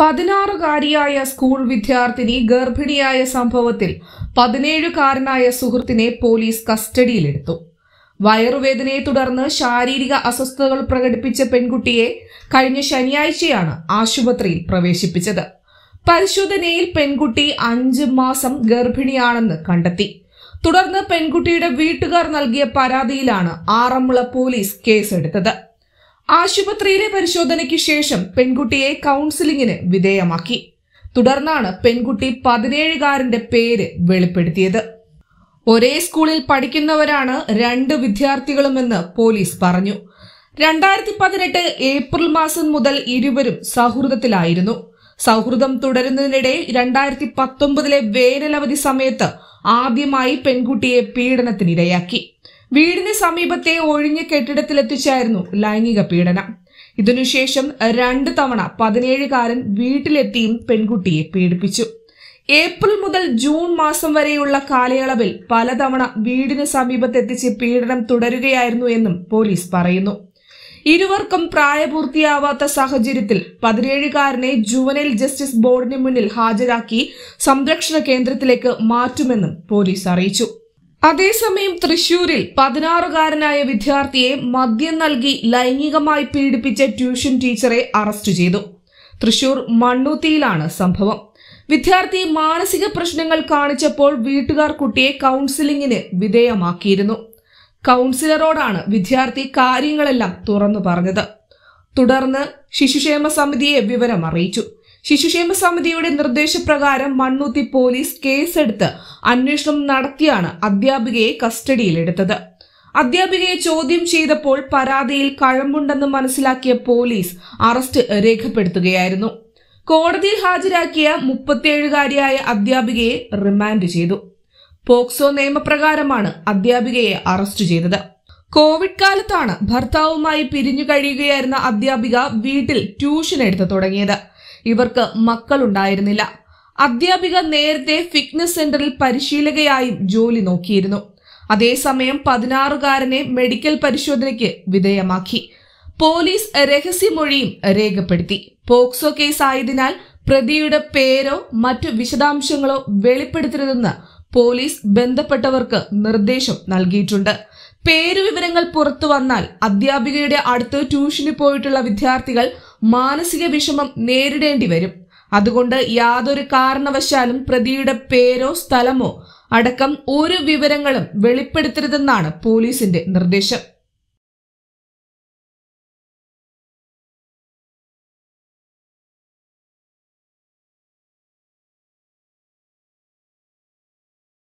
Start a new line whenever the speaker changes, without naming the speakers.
പതിനാറുകാരിയായ school വിദ്യാർത്ഥിനി ഗർഭിണിയായ സംഭവത്തിൽ പതിനേഴുകാരനായ സുഹൃത്തിനെ പോലീസ് കസ്റ്റഡിയിലെടുത്തു വയറുവേദനയെ തുടർന്ന് ശാരീരിക അസ്വസ്ഥതകൾ പ്രകടിപ്പിച്ച പെൺകുട്ടിയെ കഴിഞ്ഞ ശനിയാഴ്ചയാണ് ആശുപത്രിയിൽ പ്രവേശിപ്പിച്ചത് പരിശോധനയിൽ പെൺകുട്ടി അഞ്ച് മാസം ഗർഭിണിയാണെന്ന് കണ്ടെത്തി തുടർന്ന് പെൺകുട്ടിയുടെ വീട്ടുകാർ നൽകിയ പരാതിയിലാണ് ആറന്മുള പോലീസ് കേസെടുത്തത് ആശുപത്രിയിലെ പരിശോധനയ്ക്ക് ശേഷം പെൺകുട്ടിയെ കൗൺസിലിംഗിന് വിധേയമാക്കി തുടർന്നാണ് പെൺകുട്ടി പതിനേഴുകാരന്റെ പേര് വെളിപ്പെടുത്തിയത് ഒരേ സ്കൂളിൽ പഠിക്കുന്നവരാണ് രണ്ട് വിദ്യാർത്ഥികളുമെന്ന് പോലീസ് പറഞ്ഞു രണ്ടായിരത്തി പതിനെട്ട് ഏപ്രിൽ മാസം മുതൽ ഇരുവരും സൗഹൃദത്തിലായിരുന്നു സൗഹൃദം തുടരുന്നതിനിടെ രണ്ടായിരത്തി പത്തൊമ്പതിലെ വേനലവധി സമയത്ത് ആദ്യമായി പെൺകുട്ടിയെ പീഡനത്തിനിരയാക്കി വീടിന് സമീപത്തെ ഒഴിഞ്ഞ കെട്ടിടത്തിലെത്തിച്ചായിരുന്നു ലൈംഗിക പീഡനം ഇതിനുശേഷം രണ്ട് തവണ പതിനേഴുകാരൻ വീട്ടിലെത്തിയും പെൺകുട്ടിയെ പീഡിപ്പിച്ചു ഏപ്രിൽ മുതൽ ജൂൺ മാസം വരെയുള്ള കാലയളവിൽ പലതവണ വീടിന് സമീപത്തെത്തിച്ച് പീഡനം തുടരുകയായിരുന്നു എന്നും പോലീസ് പറയുന്നു ഇരുവർക്കും പ്രായപൂർത്തിയാവാത്ത സാഹചര്യത്തിൽ പതിനേഴുകാരനെ ജുവനൈൽ ജസ്റ്റിസ് ബോർഡിന് മുന്നിൽ ഹാജരാക്കി സംരക്ഷണ കേന്ദ്രത്തിലേക്ക് മാറ്റുമെന്നും പോലീസ് അറിയിച്ചു അതേസമയം തൃശൂരിൽ പതിനാറുകാരനായ വിദ്യാർത്ഥിയെ മദ്യം നൽകി ലൈംഗികമായി പീഡിപ്പിച്ച ട്യൂഷൻ ടീച്ചറെ അറസ്റ്റ് ചെയ്തു തൃശൂർ മണ്ണൂത്തിയിലാണ് സംഭവം വിദ്യാർത്ഥി മാനസിക പ്രശ്നങ്ങൾ കാണിച്ചപ്പോൾ വീട്ടുകാർ കുട്ടിയെ കൗൺസിലിംഗിന് വിധേയമാക്കിയിരുന്നു കൗൺസിലറോടാണ് വിദ്യാർത്ഥി കാര്യങ്ങളെല്ലാം തുറന്നു പറഞ്ഞത് തുടർന്ന് ശിശുക്ഷേമ സമിതിയെ വിവരം അറിയിച്ചു ശിശുക്ഷേമ സമിതിയുടെ നിർദ്ദേശപ്രകാരം മണ്ണൂത്തി പോലീസ് കേസെടുത്ത് അന്വേഷണം നടത്തിയാണ് അധ്യാപികയെ കസ്റ്റഡിയിലെടുത്തത് അധ്യാപികയെ ചോദ്യം ചെയ്തപ്പോൾ പരാതിയിൽ കഴമ്പുണ്ടെന്ന് മനസ്സിലാക്കിയ പോലീസ് അറസ്റ്റ് രേഖപ്പെടുത്തുകയായിരുന്നു കോടതിയിൽ ഹാജരാക്കിയ മുപ്പത്തിയേഴുകാരിയായ അധ്യാപികയെ റിമാൻഡ് ചെയ്തു പോക്സോ നിയമപ്രകാരമാണ് അധ്യാപികയെ അറസ്റ്റ് ചെയ്തത് കോവിഡ് കാലത്താണ് ഭർത്താവുമായി പിരിഞ്ഞു കഴിയുകയായിരുന്ന അധ്യാപിക വീട്ടിൽ ട്യൂഷൻ എടുത്തു തുടങ്ങിയത് ഇവർക്ക് മക്കളുണ്ടായിരുന്നില്ല അധ്യാപിക നേരത്തെ ഫിറ്റ്നസ് സെന്ററിൽ പരിശീലകയായും ജോലി നോക്കിയിരുന്നു അതേസമയം പതിനാറുകാരനെ മെഡിക്കൽ പരിശോധനയ്ക്ക് വിധേയമാക്കി പോലീസ് രഹസ്യമൊഴിയും രേഖപ്പെടുത്തി പോക്സോ കേസ് ആയതിനാൽ പ്രതിയുടെ പേരോ മറ്റു വിശദാംശങ്ങളോ വെളിപ്പെടുത്തരുതെന്ന് പോലീസ് ബന്ധപ്പെട്ടവർക്ക് നിർദ്ദേശം നൽകിയിട്ടുണ്ട് പേരുവിവരങ്ങൾ പുറത്തു വന്നാൽ അധ്യാപികയുടെ അടുത്ത് ട്യൂഷന് പോയിട്ടുള്ള വിദ്യാർത്ഥികൾ മാനസിക വിഷമം നേരിടേണ്ടി വരും അതുകൊണ്ട് യാതൊരു കാരണവശാലും പ്രതിയുടെ പേരോ സ്ഥലമോ അടക്കം ഒരു വിവരങ്ങളും വെളിപ്പെടുത്തരുതെന്നാണ് പോലീസിന്റെ നിർദ്ദേശം